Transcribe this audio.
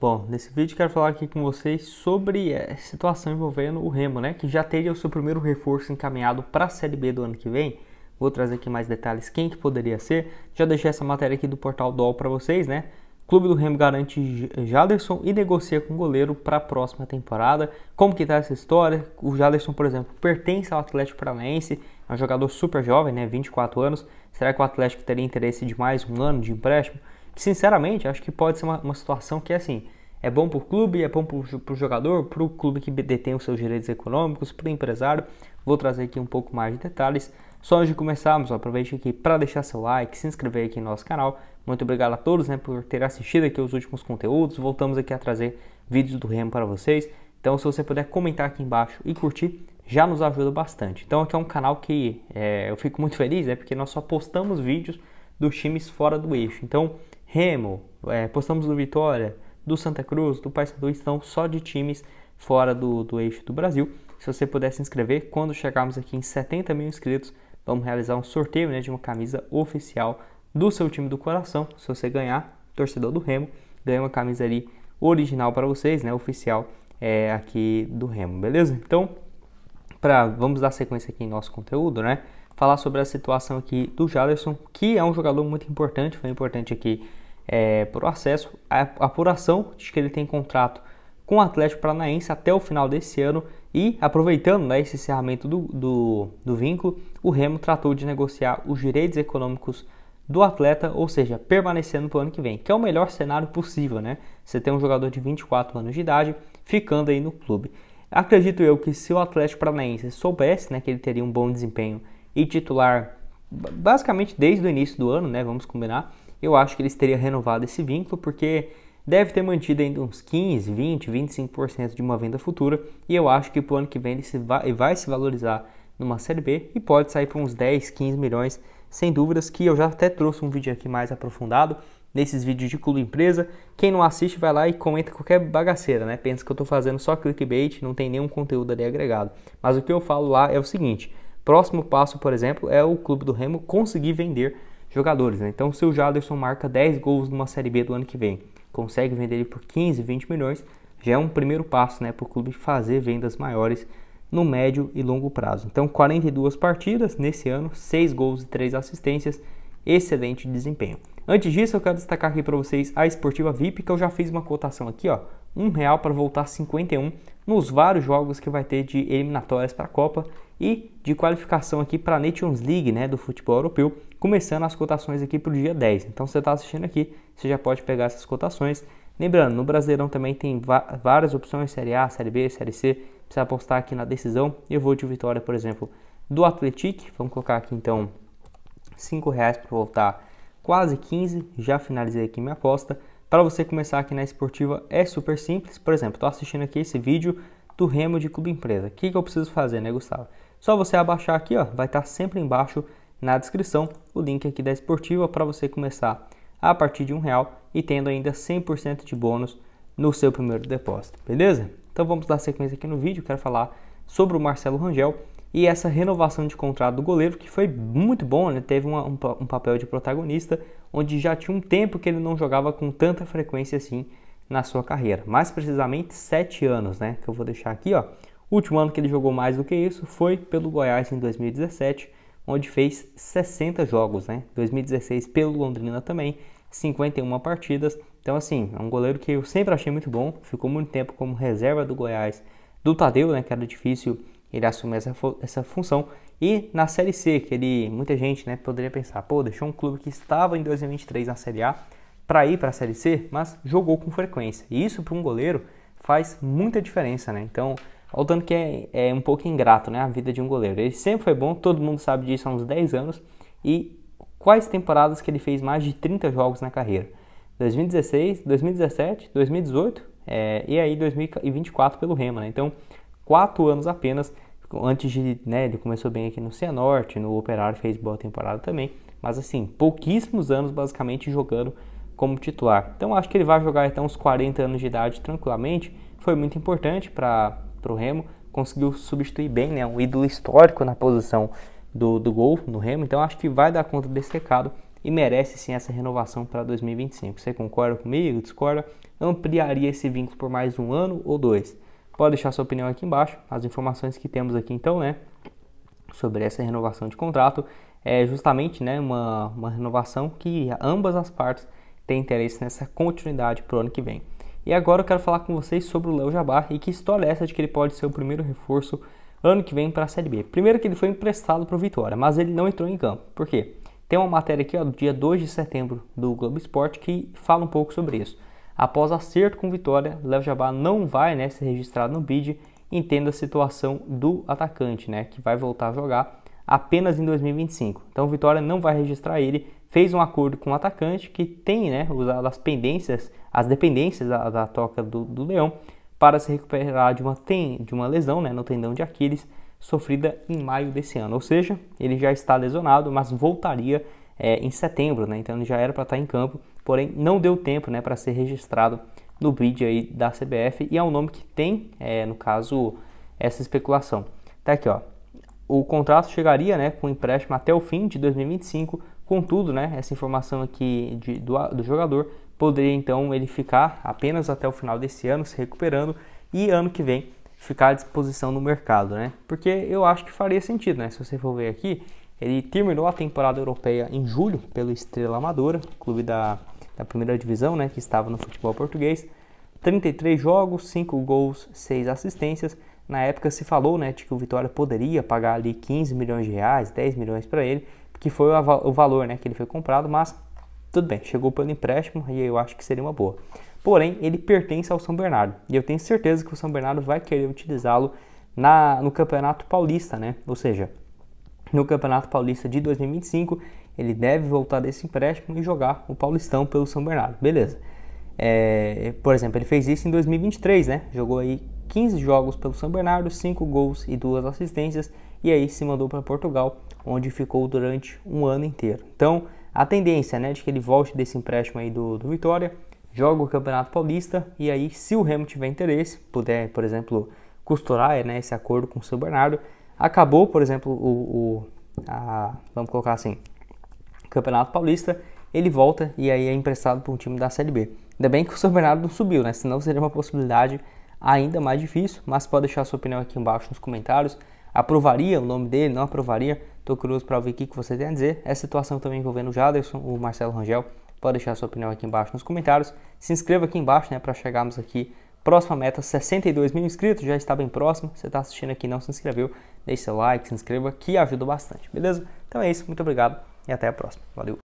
Bom, nesse vídeo quero falar aqui com vocês sobre a eh, situação envolvendo o Remo, né? Que já teria o seu primeiro reforço encaminhado para a Série B do ano que vem. Vou trazer aqui mais detalhes quem que poderia ser. Já deixei essa matéria aqui do portal DOL para vocês, né? Clube do Remo garante eh, Jaderson e negocia com o goleiro para a próxima temporada. Como que tá essa história? O Jaderson, por exemplo, pertence ao Atlético Paranaense, é um jogador super jovem, né, 24 anos. Será que o Atlético teria interesse de mais um ano de empréstimo? que sinceramente acho que pode ser uma, uma situação que é assim, é bom para o clube, é bom para o jogador, para o clube que detém os seus direitos econômicos, para o empresário. Vou trazer aqui um pouco mais de detalhes. Só antes de começarmos, aproveite aqui para deixar seu like, se inscrever aqui no nosso canal. Muito obrigado a todos né, por ter assistido aqui os últimos conteúdos. Voltamos aqui a trazer vídeos do Remo para vocês. Então, se você puder comentar aqui embaixo e curtir, já nos ajuda bastante. Então, aqui é um canal que é, eu fico muito feliz, né, porque nós só postamos vídeos dos times fora do eixo. Então, Remo, é, postamos do Vitória, do Santa Cruz, do Paysandu, estão só de times fora do, do eixo do Brasil. Se você puder se inscrever, quando chegarmos aqui em 70 mil inscritos, vamos realizar um sorteio né, de uma camisa oficial do seu time do coração. Se você ganhar, torcedor do Remo, ganha uma camisa ali original para vocês, né, oficial é, aqui do Remo, beleza? Então, pra, vamos dar sequência aqui em nosso conteúdo, né? falar sobre a situação aqui do Jalisson, que é um jogador muito importante, foi importante aqui é, para o acesso. A apuração de que ele tem contrato com o Atlético Paranaense até o final desse ano e, aproveitando né, esse encerramento do, do, do vínculo, o Remo tratou de negociar os direitos econômicos do atleta, ou seja, permanecendo para o ano que vem, que é o melhor cenário possível, né? Você tem um jogador de 24 anos de idade ficando aí no clube. Acredito eu que se o Atlético Paranaense soubesse né, que ele teria um bom desempenho e titular basicamente desde o início do ano, né? Vamos combinar. Eu acho que eles teriam renovado esse vínculo porque deve ter mantido ainda uns 15, 20, 25% de uma venda futura e eu acho que para o ano que vem ele, se vai, vai se valorizar numa Série B e pode sair por uns 10, 15 milhões, sem dúvidas, que eu já até trouxe um vídeo aqui mais aprofundado nesses vídeos de clube empresa. Quem não assiste vai lá e comenta qualquer bagaceira, né? Pensa que eu estou fazendo só clickbait, não tem nenhum conteúdo ali agregado. Mas o que eu falo lá é o seguinte, Próximo passo, por exemplo, é o clube do Remo conseguir vender jogadores. Né? Então, se o Jaderson marca 10 gols numa Série B do ano que vem, consegue vender ele por 15, 20 milhões, já é um primeiro passo né, para o clube fazer vendas maiores no médio e longo prazo. Então, 42 partidas nesse ano, 6 gols e 3 assistências, excelente desempenho. Antes disso, eu quero destacar aqui para vocês a Esportiva VIP, que eu já fiz uma cotação aqui, ó, um real para voltar 51 nos vários jogos que vai ter de eliminatórias para a Copa e de qualificação aqui para a Nations League, né, do futebol europeu, começando as cotações aqui para o dia 10. Então, você está assistindo aqui, você já pode pegar essas cotações. Lembrando, no Brasileirão também tem várias opções, Série A, Série B, Série C, precisa apostar aqui na decisão. Eu vou de vitória, por exemplo, do Atlético, vamos colocar aqui então R$ reais para voltar quase 15, já finalizei aqui minha aposta. Para você começar aqui na esportiva é super simples, por exemplo, estou assistindo aqui esse vídeo do Remo de Clube Empresa. O que, que eu preciso fazer, né, Gustavo? Só você abaixar aqui, ó, vai estar tá sempre embaixo na descrição o link aqui da Esportiva para você começar a partir de um real e tendo ainda 100% de bônus no seu primeiro depósito, beleza? Então vamos dar sequência aqui no vídeo, quero falar sobre o Marcelo Rangel e essa renovação de contrato do goleiro que foi muito bom, né? teve uma, um, um papel de protagonista, onde já tinha um tempo que ele não jogava com tanta frequência assim na sua carreira, mais precisamente sete anos, né? Que eu vou deixar aqui, ó, o último ano que ele jogou mais do que isso foi pelo Goiás em 2017, onde fez 60 jogos, né? 2016 pelo Londrina também, 51 partidas. Então, assim, é um goleiro que eu sempre achei muito bom, ficou muito tempo como reserva do Goiás do Tadeu, né? Que era difícil ele assumir essa, essa função. E na Série C, que ele, muita gente né, poderia pensar, pô, deixou um clube que estava em 2023 na Série A para ir para a Série C, mas jogou com frequência. E isso para um goleiro faz muita diferença, né? Então, Olha o tanto que é, é, um pouco ingrato né, a vida de um goleiro. Ele sempre foi bom, todo mundo sabe disso há uns 10 anos. E quais temporadas que ele fez mais de 30 jogos na carreira? 2016, 2017, 2018 é, e aí 2024 pelo Rema. Né? Então, 4 anos apenas. Antes de. Né, ele começou bem aqui no Cianorte, no Operário, fez boa temporada também. Mas assim, pouquíssimos anos basicamente jogando como titular. Então acho que ele vai jogar até então, uns 40 anos de idade tranquilamente. Foi muito importante para para o Remo, conseguiu substituir bem, né? Um ídolo histórico na posição do, do gol no Remo, então acho que vai dar conta desse recado e merece sim essa renovação para 2025. Você concorda comigo? Discorda? Ampliaria esse vínculo por mais um ano ou dois? Pode deixar sua opinião aqui embaixo. As informações que temos aqui então, né, sobre essa renovação de contrato é justamente, né, uma, uma renovação que ambas as partes têm interesse nessa continuidade para o ano que vem. E agora eu quero falar com vocês sobre o Léo Jabá e que história é essa de que ele pode ser o primeiro reforço ano que vem para a Série B. Primeiro que ele foi emprestado para o Vitória, mas ele não entrou em campo. Por quê? Tem uma matéria aqui, ó, do dia 2 de setembro do Globo Esporte, que fala um pouco sobre isso. Após acerto com Vitória, Léo Jabá não vai né, ser registrado no BID, entenda a situação do atacante, né, que vai voltar a jogar apenas em 2025. Então Vitória não vai registrar ele, fez um acordo com o atacante que tem né, as pendências as dependências da, da toca do, do, leão para se recuperar de uma, ten, de uma lesão né, no tendão de Aquiles sofrida em maio desse ano. Ou seja, ele já está lesionado, mas voltaria é, em setembro, né? então ele já era para estar tá em campo, porém não deu tempo né, para ser registrado no bid aí da CBF e é um nome que tem, é, no caso, essa especulação. Tá aqui, ó. O contrato chegaria né, com empréstimo até o fim de 2025, contudo, né, essa informação aqui de, do, do jogador Poderia então ele ficar apenas até o final desse ano se recuperando e ano que vem ficar à disposição no mercado, né? Porque eu acho que faria sentido, né? Se você for ver aqui, ele terminou a temporada europeia em julho pelo Estrela Amadora, clube da, da primeira divisão, né? Que estava no futebol português. 33 jogos, 5 gols, 6 assistências. Na época se falou né, de que o Vitória poderia pagar ali 15 milhões de reais, 10 milhões para ele, que foi o valor né, que ele foi comprado, mas tudo bem, chegou pelo empréstimo e eu acho que seria uma boa. Porém, ele pertence ao São Bernardo e eu tenho certeza que o São Bernardo vai querer utilizá-lo no Campeonato Paulista, né? Ou seja, no Campeonato Paulista de 2025, ele deve voltar desse empréstimo e jogar o Paulistão pelo São Bernardo, beleza. É, por exemplo, ele fez isso em 2023, né? Jogou aí 15 jogos pelo São Bernardo, 5 gols e 2 assistências, e aí se mandou para Portugal, onde ficou durante um ano inteiro. Então, a tendência né, de que ele volte desse empréstimo aí do, do Vitória, joga o Campeonato Paulista e aí, se o Remo tiver interesse, puder, por exemplo, costurar né, esse acordo com o seu Bernardo, acabou, por exemplo, o, o a, vamos colocar assim, Campeonato Paulista, ele volta e aí é emprestado para um time da Série B. Ainda bem que o seu Bernardo não subiu, né? Senão seria uma possibilidade ainda mais difícil, mas pode deixar sua opinião aqui embaixo nos comentários aprovaria o nome dele, não aprovaria. Estou curioso para ouvir o que, que você tem a dizer. Essa situação também envolvendo o Jaderson, o Marcelo Rangel. Pode deixar sua opinião aqui embaixo nos comentários. Se inscreva aqui embaixo né, para chegarmos aqui. Próxima meta, 62 mil inscritos, já está bem próximo. Você está assistindo aqui e não se inscreveu, deixe seu like, se inscreva, que ajuda bastante, beleza? Então é isso, muito obrigado e até a próxima. Valeu!